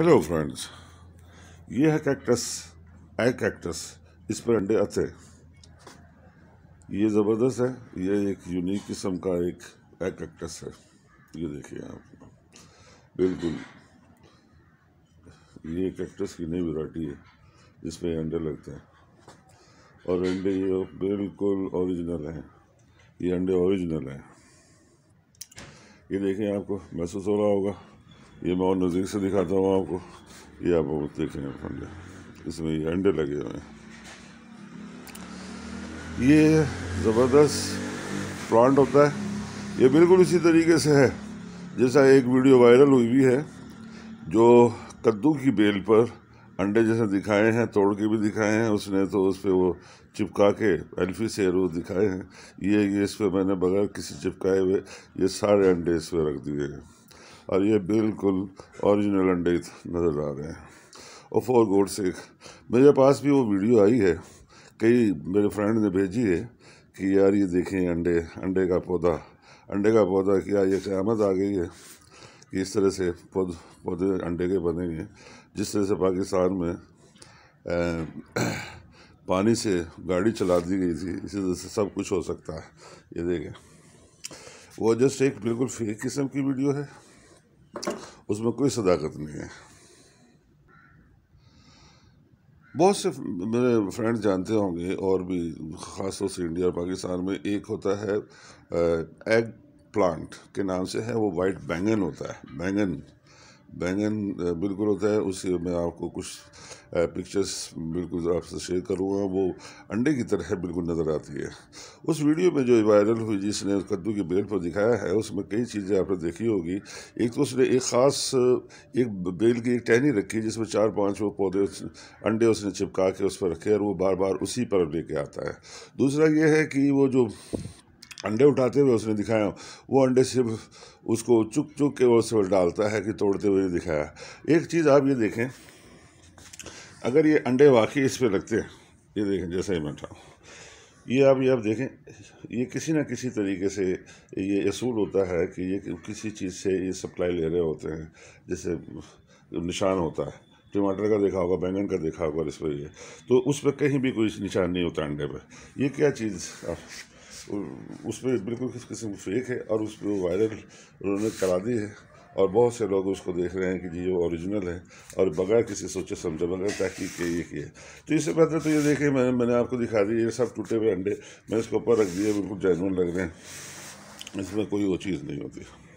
hello friends ये है cactus आई cactus इस पर अंडे आते ये ज़बरदस्त है ये एक यूनिक किस्म का एक आई कैक्टस है ये देखिए आप बिल्कुल ये कैक्टस की नई वैरायटी है इसमें अंडे लगते हैं और अंडे ये बिल्कुल ओरिजिनल हैं ये अंडे ओरिजिनल हैं ये देखें आपको महसूस हो रहा होगा ये मैं और नज़दीक से दिखाता हूँ आपको ये आप देखेंगे फंडे इसमें ये अंडे लगे हुए हैं ये ज़बरदस्त प्लांट होता है ये बिल्कुल इसी तरीके से है जैसा एक वीडियो वायरल हुई भी है जो कद्दू की बेल पर अंडे जैसे दिखाए हैं तोड़ के भी दिखाए हैं उसने तो उस पर वो चिपका के एल्फी से वो दिखाए हैं ये ये इस पर मैंने बगैर किसी चिपकाए हुए ये सारे अंडे इस पर रख दिए हैं और ये बिल्कुल ओरिजिनल अंडे नज़र आ रहे हैं और फॉर गोड से मेरे पास भी वो वीडियो आई है कई मेरे फ्रेंड ने भेजी है कि यार ये देखें अंडे अंडे का पौधा अंडे का पौधा क्या ये क़्यामत आ गई है कि इस तरह से पौध पौधे अंडे के बनेंगे जिस तरह से पाकिस्तान में आ, पानी से गाड़ी चला दी गई थी इसी तरह से सब कुछ हो सकता है ये देखें वो जस्ट एक बिल्कुल फेक किस्म की वीडियो है उसमें कोई सदाकत नहीं है बहुत से मेरे फ्रेंड जानते होंगे और भी ख़ास तौर से इंडिया और पाकिस्तान में एक होता है एग प्लांट के नाम से है वो वाइट बैंगन होता है बैंगन बैंगन बिल्कुल होता है उसी में आपको कुछ पिक्चर्स बिल्कुल आपसे शेयर करूँगा वो अंडे की तरह बिल्कुल नज़र आती है उस वीडियो में जो वायरल हुई जिसने कद्दू की बेल पर दिखाया है उसमें कई चीज़ें आपने देखी होगी एक तो उसने एक ख़ास एक बेल की एक टहनी रखी जिसमें चार पाँच वो पौधे अंडे उसने चिपका के उस पर रखे और वो बार बार उसी पर लेके आता है दूसरा ये है कि वो जो अंडे उठाते हुए उसने दिखाया वो अंडे सिर्फ उसको चुक चुक के वो सिर्फ डालता है कि तोड़ते हुए दिखाया एक चीज़ आप ये देखें अगर ये अंडे वाकई इस पर लगते हैं ये देखें जैसे ही बैठा ये आप ये आप देखें ये किसी ना किसी तरीके से ये असूल होता है कि ये किसी चीज़ से ये सप्लाई ले रहे होते हैं जैसे निशान होता है टमाटर का देखा होगा बैंगन का देखा होगा इस पर ये तो उस पर कहीं भी कोई निशान नहीं होता अंडे पर ये क्या चीज़ आप उसमें बिल्कुल किस किस्म फेक है और उस पर वायरल उन्होंने करा दी है और बहुत से लोग उसको देख रहे हैं कि जी वो ओरिजिनल है और बगैर किसी सोचे समझे बगैर तहकीक के ये किए तो इससे बेहतर तो ये देखें मैंने मैंने आपको दिखा दी ये सब टूटे हुए अंडे मैंने इसके ऊपर रख दिए बिल्कुल जैनवन लग रहे हैं इसमें कोई वो चीज़ नहीं होती